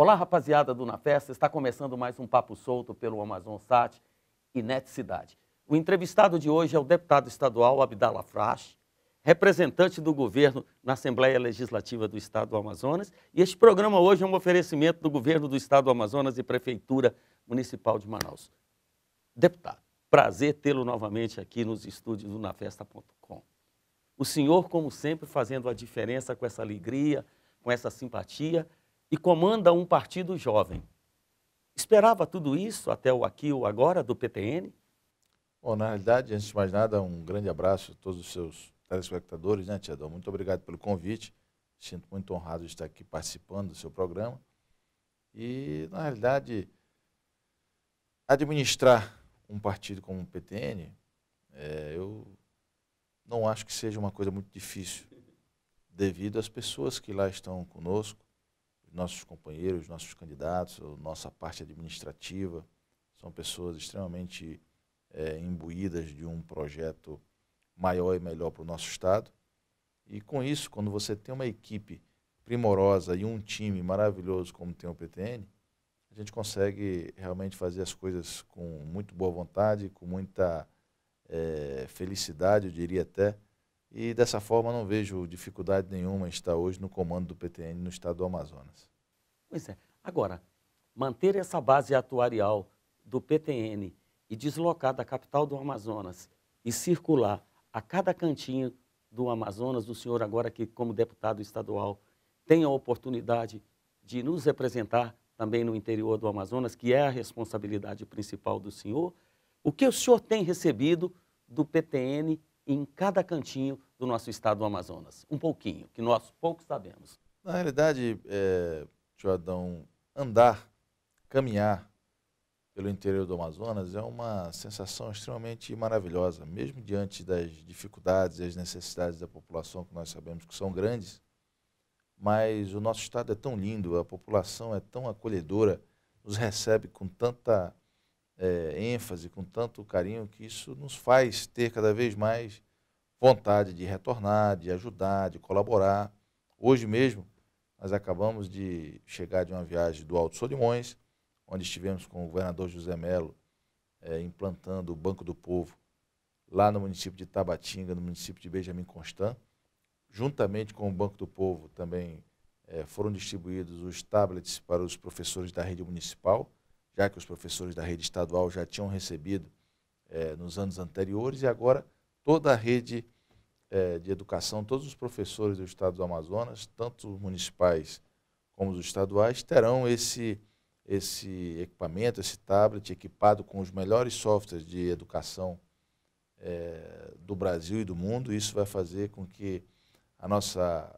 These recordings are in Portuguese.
Olá, rapaziada do Na Festa, está começando mais um Papo Solto pelo Amazon Sat e Net Cidade. O entrevistado de hoje é o deputado estadual Abdala Frasch, representante do governo na Assembleia Legislativa do Estado do Amazonas. E este programa hoje é um oferecimento do governo do Estado do Amazonas e Prefeitura Municipal de Manaus. Deputado, prazer tê-lo novamente aqui nos estúdios do NaFesta.com. O senhor, como sempre, fazendo a diferença com essa alegria, com essa simpatia e comanda um partido jovem. Esperava tudo isso até o aqui ou agora do PTN? Bom, na realidade, antes de mais nada, um grande abraço a todos os seus telespectadores, né, Tiadão? Muito obrigado pelo convite. Sinto muito honrado de estar aqui participando do seu programa. E, na realidade, administrar um partido como o PTN, é, eu não acho que seja uma coisa muito difícil, devido às pessoas que lá estão conosco, nossos companheiros, nossos candidatos, nossa parte administrativa, são pessoas extremamente é, imbuídas de um projeto maior e melhor para o nosso Estado. E com isso, quando você tem uma equipe primorosa e um time maravilhoso como tem o PTN, a gente consegue realmente fazer as coisas com muito boa vontade, com muita é, felicidade, eu diria até, e dessa forma não vejo dificuldade nenhuma em estar hoje no comando do PTN no estado do Amazonas. Pois é. Agora, manter essa base atuarial do PTN e deslocar da capital do Amazonas e circular a cada cantinho do Amazonas, o senhor agora que como deputado estadual tem a oportunidade de nos representar também no interior do Amazonas, que é a responsabilidade principal do senhor. O que o senhor tem recebido do PTN em cada cantinho do nosso estado do Amazonas. Um pouquinho, que nós pouco sabemos. Na realidade, é, tio Adão, andar, caminhar pelo interior do Amazonas é uma sensação extremamente maravilhosa, mesmo diante das dificuldades e as necessidades da população, que nós sabemos que são grandes. Mas o nosso estado é tão lindo, a população é tão acolhedora, nos recebe com tanta é, ênfase, com tanto carinho, que isso nos faz ter cada vez mais vontade de retornar, de ajudar, de colaborar. Hoje mesmo, nós acabamos de chegar de uma viagem do Alto Solimões, onde estivemos com o governador José Melo é, implantando o Banco do Povo lá no município de Tabatinga, no município de Benjamin Constant. Juntamente com o Banco do Povo também é, foram distribuídos os tablets para os professores da rede municipal já que os professores da rede estadual já tinham recebido é, nos anos anteriores, e agora toda a rede é, de educação, todos os professores do estado do Amazonas, tanto os municipais como os estaduais, terão esse, esse equipamento, esse tablet equipado com os melhores softwares de educação é, do Brasil e do mundo. Isso vai fazer com que a nossa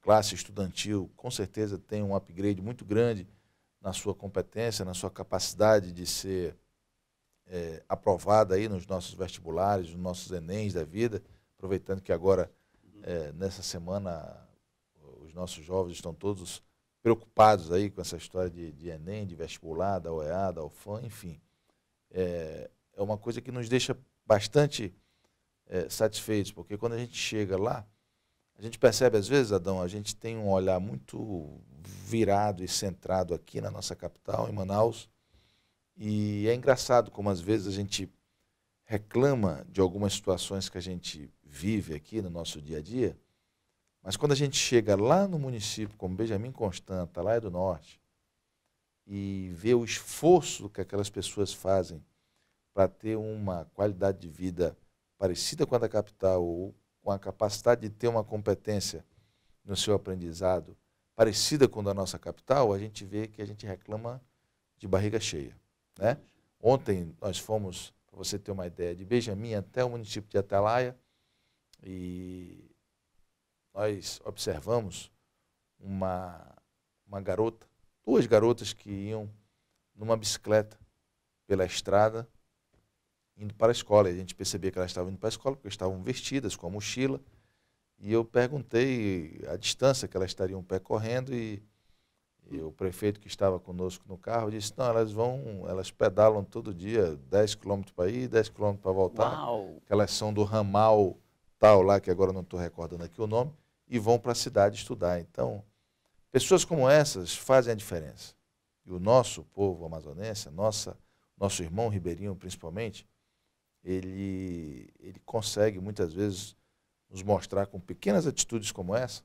classe estudantil, com certeza, tenha um upgrade muito grande na sua competência, na sua capacidade de ser é, aprovada aí nos nossos vestibulares, nos nossos Enems da vida, aproveitando que agora, é, nessa semana, os nossos jovens estão todos preocupados aí com essa história de, de Enem, de vestibular, da OEA, da UFAM, enfim. É, é uma coisa que nos deixa bastante é, satisfeitos, porque quando a gente chega lá, a gente percebe, às vezes, Adão, a gente tem um olhar muito virado e centrado aqui na nossa capital, em Manaus. E é engraçado como, às vezes, a gente reclama de algumas situações que a gente vive aqui no nosso dia a dia. Mas quando a gente chega lá no município, como Benjamin Constanta, tá lá é do norte, e vê o esforço que aquelas pessoas fazem para ter uma qualidade de vida parecida com a da capital ou com a capacidade de ter uma competência no seu aprendizado parecida com a da nossa capital, a gente vê que a gente reclama de barriga cheia. Né? Ontem nós fomos, para você ter uma ideia, de Benjamin até o município de Atalaia e nós observamos uma, uma garota, duas garotas que iam numa bicicleta pela estrada indo para a escola. E a gente percebia que elas estavam indo para a escola porque estavam vestidas com a mochila. E eu perguntei a distância que elas estariam percorrendo e, e o prefeito que estava conosco no carro disse: "Não, elas vão, elas pedalam todo dia 10 km para ir, 10 km para voltar. Uau. elas são do ramal tal lá que agora não estou recordando aqui o nome e vão para a cidade estudar". Então, pessoas como essas fazem a diferença. E o nosso povo amazonense, nossa, nosso irmão ribeirinho principalmente, ele, ele consegue muitas vezes nos mostrar com pequenas atitudes como essa,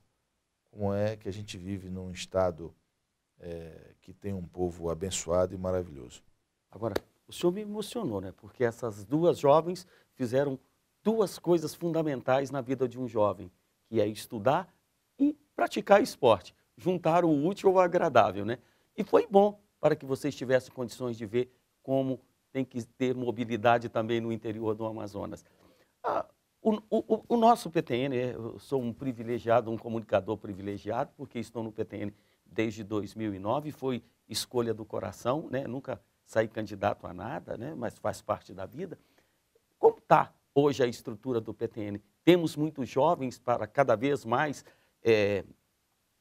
como é que a gente vive num estado é, que tem um povo abençoado e maravilhoso. Agora, o senhor me emocionou, né? Porque essas duas jovens fizeram duas coisas fundamentais na vida de um jovem, que é estudar e praticar esporte. juntar o útil ao agradável, né? E foi bom para que vocês tivessem condições de ver como tem que ter mobilidade também no interior do Amazonas. Ah, o, o, o, nosso PTN, é, eu sou um privilegiado, um comunicador privilegiado, porque estou no PTN desde 2009, foi escolha do coração, né? nunca saí candidato a nada, né? mas faz parte da vida. Como está hoje a estrutura do PTN? Temos muitos jovens para cada vez mais é,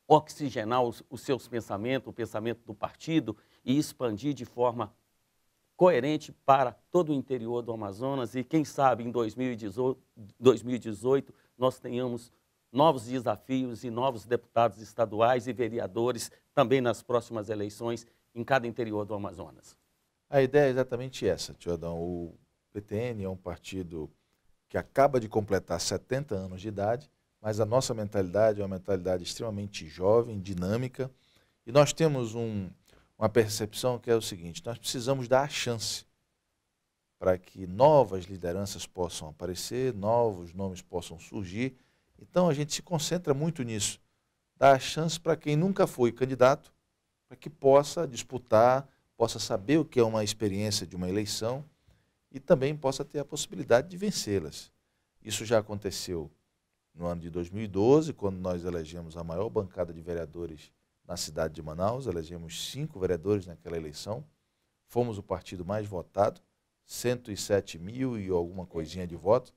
oxigenar os, os seus pensamentos, o pensamento do partido e expandir de forma coerente para todo o interior do Amazonas e, quem sabe, em 2018, nós tenhamos novos desafios e novos deputados estaduais e vereadores também nas próximas eleições em cada interior do Amazonas. A ideia é exatamente essa, tio Adão. O PTN é um partido que acaba de completar 70 anos de idade, mas a nossa mentalidade é uma mentalidade extremamente jovem, dinâmica, e nós temos um, uma percepção que é o seguinte: nós precisamos dar a chance para que novas lideranças possam aparecer, novos nomes possam surgir. Então a gente se concentra muito nisso, dar a chance para quem nunca foi candidato, para que possa disputar, possa saber o que é uma experiência de uma eleição e também possa ter a possibilidade de vencê-las. Isso já aconteceu no ano de 2012, quando nós elegemos a maior bancada de vereadores na cidade de Manaus, elegemos cinco vereadores naquela eleição, fomos o partido mais votado, 107 mil e alguma coisinha de voto,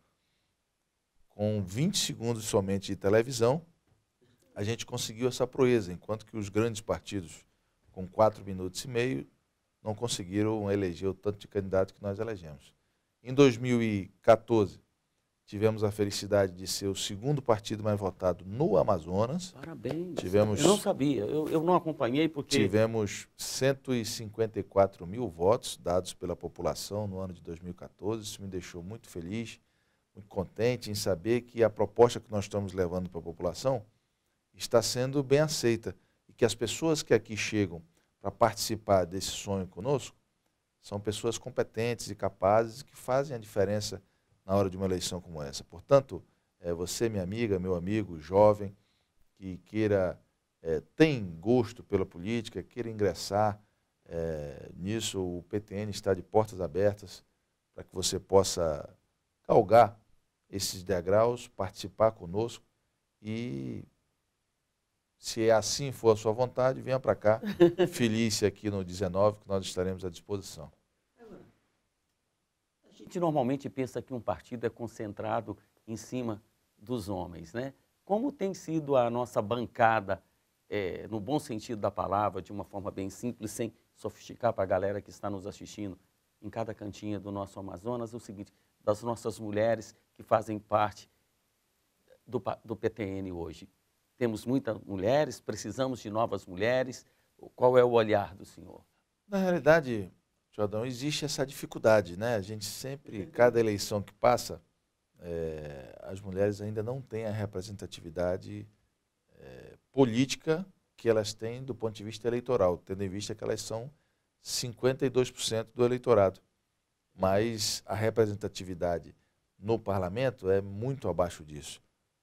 com 20 segundos somente de televisão, a gente conseguiu essa proeza, enquanto que os grandes partidos, com quatro minutos e meio, não conseguiram eleger o tanto de candidato que nós elegemos. Em 2014, Tivemos a felicidade de ser o segundo partido mais votado no Amazonas. Parabéns. Tivemos, eu não sabia, eu, eu não acompanhei porque. Tivemos 154 mil votos dados pela população no ano de 2014. Isso me deixou muito feliz, muito contente em saber que a proposta que nós estamos levando para a população está sendo bem aceita. E que as pessoas que aqui chegam para participar desse sonho conosco são pessoas competentes e capazes que fazem a diferença na hora de uma eleição como essa. Portanto, é, você, minha amiga, meu amigo, jovem, que queira, é, tem gosto pela política, queira ingressar é, nisso, o PTN está de portas abertas para que você possa galgar esses degraus, participar conosco e, se é assim for a sua vontade, venha para cá, feliz aqui no 19, que nós estaremos à disposição gente normalmente pensa que um partido é concentrado em cima dos homens, né? Como tem sido a nossa bancada, é, no bom sentido da palavra, de uma forma bem simples, sem sofisticar para a galera que está nos assistindo, em cada cantinha do nosso Amazonas, é o seguinte, das nossas mulheres que fazem parte do, do PTN hoje. Temos muitas mulheres, precisamos de novas mulheres. Qual é o olhar do senhor? Na realidade, Jordão, existe essa dificuldade, né? A gente sempre, cada eleição que passa, é, as mulheres ainda não têm a representatividade é, política que elas têm do ponto de vista eleitoral, tendo em vista que elas são 52% do eleitorado. Mas a representatividade no parlamento é muito abaixo disso.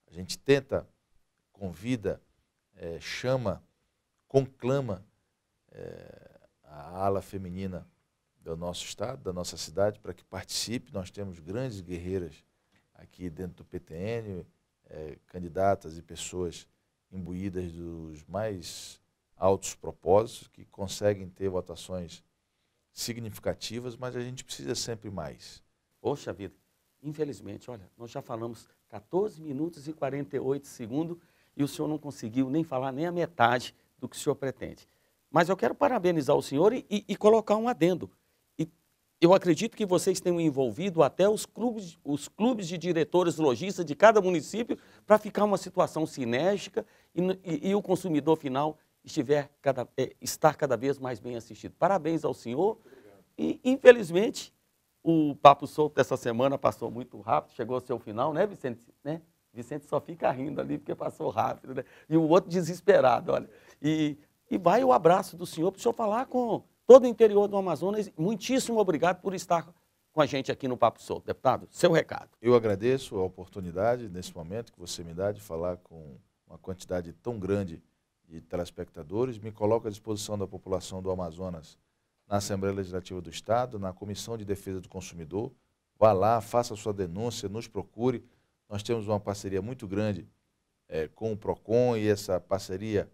A gente tenta, convida, é, chama, conclama é, a ala feminina do nosso estado, da nossa cidade, para que participe. Nós temos grandes guerreiras aqui dentro do PTN, é, candidatas e pessoas imbuídas dos mais altos propósitos, que conseguem ter votações significativas, mas a gente precisa sempre mais. Poxa vida, infelizmente, olha, nós já falamos 14 minutos e 48 segundos e o senhor não conseguiu nem falar nem a metade do que o senhor pretende. Mas eu quero parabenizar o senhor e, e, e colocar um adendo. Eu acredito que vocês tenham envolvido até os clubes, os clubes de diretores lojistas de cada município para ficar uma situação sinérgica e, e, e o consumidor final estiver cada, é, estar cada vez mais bem assistido. Parabéns ao senhor. E, infelizmente, o Papo Solto dessa semana passou muito rápido, chegou ao seu final, né, Vicente? Né? Vicente só fica rindo ali porque passou rápido, né? E o outro desesperado, olha. E, e vai o abraço do senhor para o senhor falar com todo o interior do Amazonas. Muitíssimo obrigado por estar com a gente aqui no Papo Sol, Deputado, seu recado. Eu agradeço a oportunidade, nesse momento, que você me dá de falar com uma quantidade tão grande de telespectadores. Me coloco à disposição da população do Amazonas na Assembleia Legislativa do Estado, na Comissão de Defesa do Consumidor. Vá lá, faça sua denúncia, nos procure. Nós temos uma parceria muito grande é, com o PROCON e essa parceria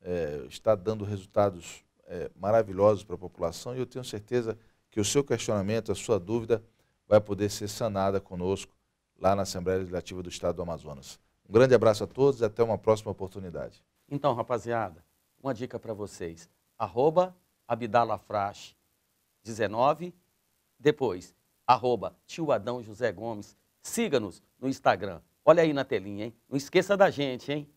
é, está dando resultados é, maravilhosos para a população e eu tenho certeza que o seu questionamento, a sua dúvida, vai poder ser sanada conosco lá na Assembleia Legislativa do Estado do Amazonas. Um grande abraço a todos e até uma próxima oportunidade. Então, rapaziada, uma dica para vocês. Arroba Abdalafrash 19, depois, arroba tio Adão José Gomes. Siga-nos no Instagram. Olha aí na telinha, hein? Não esqueça da gente, hein?